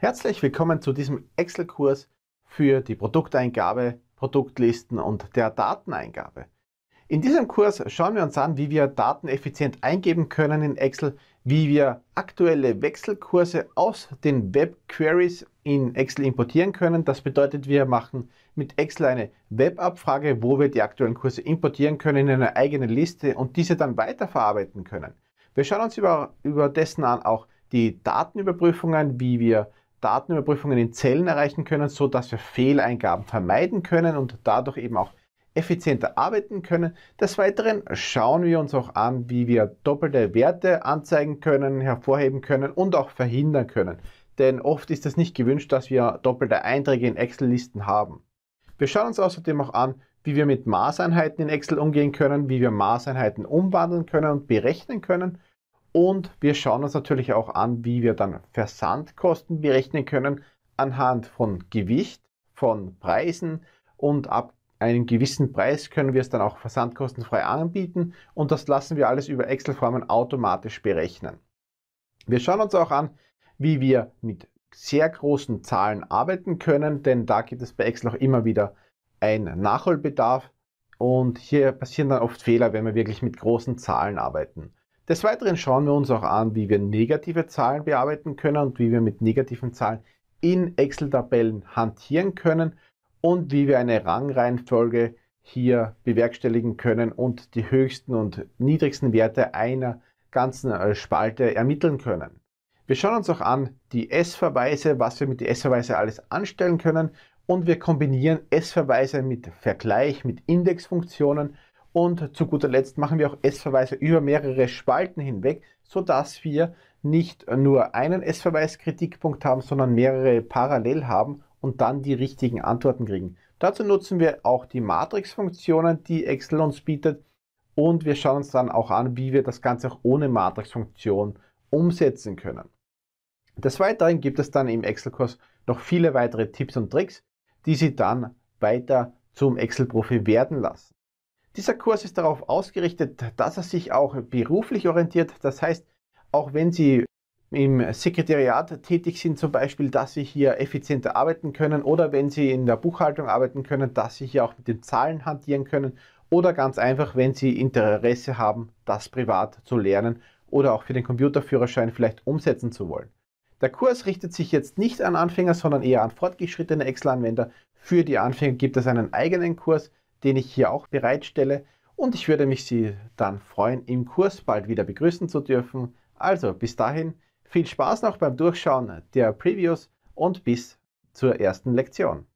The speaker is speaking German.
Herzlich willkommen zu diesem Excel-Kurs für die Produkteingabe, Produktlisten und der Dateneingabe. In diesem Kurs schauen wir uns an, wie wir Daten effizient eingeben können in Excel, wie wir aktuelle Wechselkurse aus den Web-Queries in Excel importieren können. Das bedeutet, wir machen mit Excel eine Web-Abfrage, wo wir die aktuellen Kurse importieren können in eine eigene Liste und diese dann weiterverarbeiten können. Wir schauen uns über, über dessen an auch die Datenüberprüfungen, wie wir Datenüberprüfungen in Zellen erreichen können, so dass wir Fehleingaben vermeiden können und dadurch eben auch effizienter arbeiten können. Des Weiteren schauen wir uns auch an, wie wir doppelte Werte anzeigen können, hervorheben können und auch verhindern können. Denn oft ist es nicht gewünscht, dass wir doppelte Einträge in Excel-Listen haben. Wir schauen uns außerdem auch an, wie wir mit Maßeinheiten in Excel umgehen können, wie wir Maßeinheiten umwandeln können und berechnen können und wir schauen uns natürlich auch an, wie wir dann Versandkosten berechnen können anhand von Gewicht, von Preisen und ab einem gewissen Preis können wir es dann auch versandkostenfrei anbieten und das lassen wir alles über Excel-Formen automatisch berechnen. Wir schauen uns auch an, wie wir mit sehr großen Zahlen arbeiten können, denn da gibt es bei Excel auch immer wieder einen Nachholbedarf und hier passieren dann oft Fehler, wenn wir wirklich mit großen Zahlen arbeiten. Des Weiteren schauen wir uns auch an, wie wir negative Zahlen bearbeiten können und wie wir mit negativen Zahlen in Excel-Tabellen hantieren können und wie wir eine Rangreihenfolge hier bewerkstelligen können und die höchsten und niedrigsten Werte einer ganzen äh, Spalte ermitteln können. Wir schauen uns auch an die S-Verweise, was wir mit den S-Verweise alles anstellen können und wir kombinieren S-Verweise mit Vergleich, mit Indexfunktionen und zu guter Letzt machen wir auch S-Verweise über mehrere Spalten hinweg, sodass wir nicht nur einen S-Verweis-Kritikpunkt haben, sondern mehrere parallel haben und dann die richtigen Antworten kriegen. Dazu nutzen wir auch die Matrix-Funktionen, die Excel uns bietet. Und wir schauen uns dann auch an, wie wir das Ganze auch ohne Matrix-Funktion umsetzen können. Des Weiteren gibt es dann im Excel-Kurs noch viele weitere Tipps und Tricks, die Sie dann weiter zum Excel-Profi werden lassen. Dieser Kurs ist darauf ausgerichtet, dass er sich auch beruflich orientiert. Das heißt, auch wenn Sie im Sekretariat tätig sind, zum Beispiel, dass Sie hier effizienter arbeiten können oder wenn Sie in der Buchhaltung arbeiten können, dass Sie hier auch mit den Zahlen hantieren können oder ganz einfach, wenn Sie Interesse haben, das privat zu lernen oder auch für den Computerführerschein vielleicht umsetzen zu wollen. Der Kurs richtet sich jetzt nicht an Anfänger, sondern eher an fortgeschrittene Excel-Anwender. Für die Anfänger gibt es einen eigenen Kurs, den ich hier auch bereitstelle. Und ich würde mich Sie dann freuen, im Kurs bald wieder begrüßen zu dürfen. Also bis dahin, viel Spaß noch beim Durchschauen der Previews und bis zur ersten Lektion.